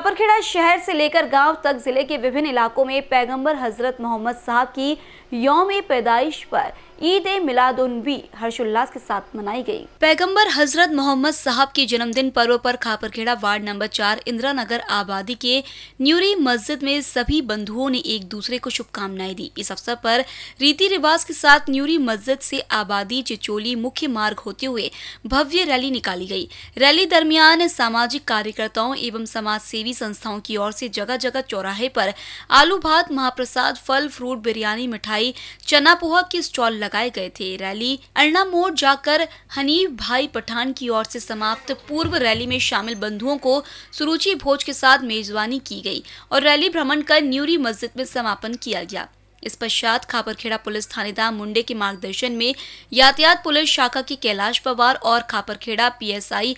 खापरखेड़ा शहर से लेकर गांव तक जिले के विभिन्न इलाकों में पैगंबर हजरत मोहम्मद साहब की यौम पैदाइश पर ईद ए मिलादुलनबी हर्षोल्लास के साथ मनाई गई। पैगंबर हजरत मोहम्मद साहब के जन्मदिन पर्व पर खापरखेड़ा वार्ड नंबर चार इंदिरा नगर आबादी के न्यूरी मस्जिद में सभी बंधुओं ने एक दूसरे को शुभकामनाएं दी इस अवसर पर रीति रिवाज के साथ न्यूरी मस्जिद से आबादी चिचोली मुख्य मार्ग होते हुए भव्य रैली निकाली गयी रैली दरमियान सामाजिक कार्यकर्ताओं एवं समाज सेवी संस्थाओं की ओर से जगह जगह चौराहे पर आलू भात महाप्रसाद फल फ्रूट बिरयानी मिठाई चना पोहा के स्टॉल लगा लगाए गए थे रैली अरना मोड़ जाकर हनीफ भाई पठान की ओर से समाप्त पूर्व रैली में शामिल बंधुओं को सुरुचि भोज के साथ मेजबानी की गई और रैली भ्रमण कर न्यूरी मस्जिद में समापन किया गया इस पश्चात खापरखेड़ा पुलिस थानेदार मुंडे के मार्गदर्शन में यातायात पुलिस शाखा की कैलाश पवार और खापरखेड़ा पीएसआई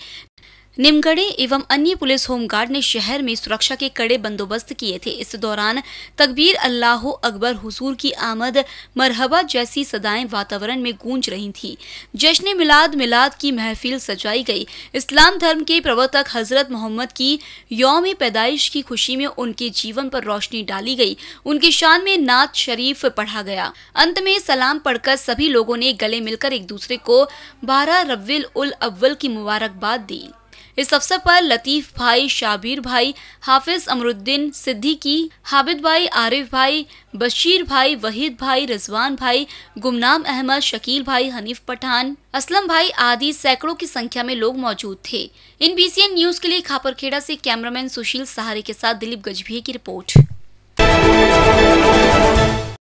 निमगढ़े एवं अन्य पुलिस होमगार्ड ने शहर में सुरक्षा के कड़े बंदोबस्त किए थे इस दौरान तकबीर अल्लाह अकबर हुजूर की आमद मरहबा जैसी सदाएं वातावरण में गूंज रही थी जश्न मिलाद मिलाद की महफिल सजाई गई इस्लाम धर्म के प्रवर्तक हजरत मोहम्मद की यौम पैदाइश की खुशी में उनके जीवन पर रोशनी डाली गई उनकी शान में नात शरीफ पढ़ा गया अंत में सलाम पढ़कर सभी लोगों ने गले मिलकर एक दूसरे को बारह रबिल उल अव्वल की मुबारकबाद दी इस अवसर पर लतीफ़ भाई शाबिर भाई हाफिज़ अमरुद्दीन सिद्दीकी हाबिद भाई आरिफ भाई बशीर भाई वहीद भाई रिजवान भाई गुमनाम अहमद शकील भाई हनीफ पठान असलम भाई आदि सैकड़ों की संख्या में लोग मौजूद थे इन बी न्यूज़ के लिए खापरखेड़ा से कैमरामैन सुशील सहारे के साथ दिलीप गजभिये की रिपोर्ट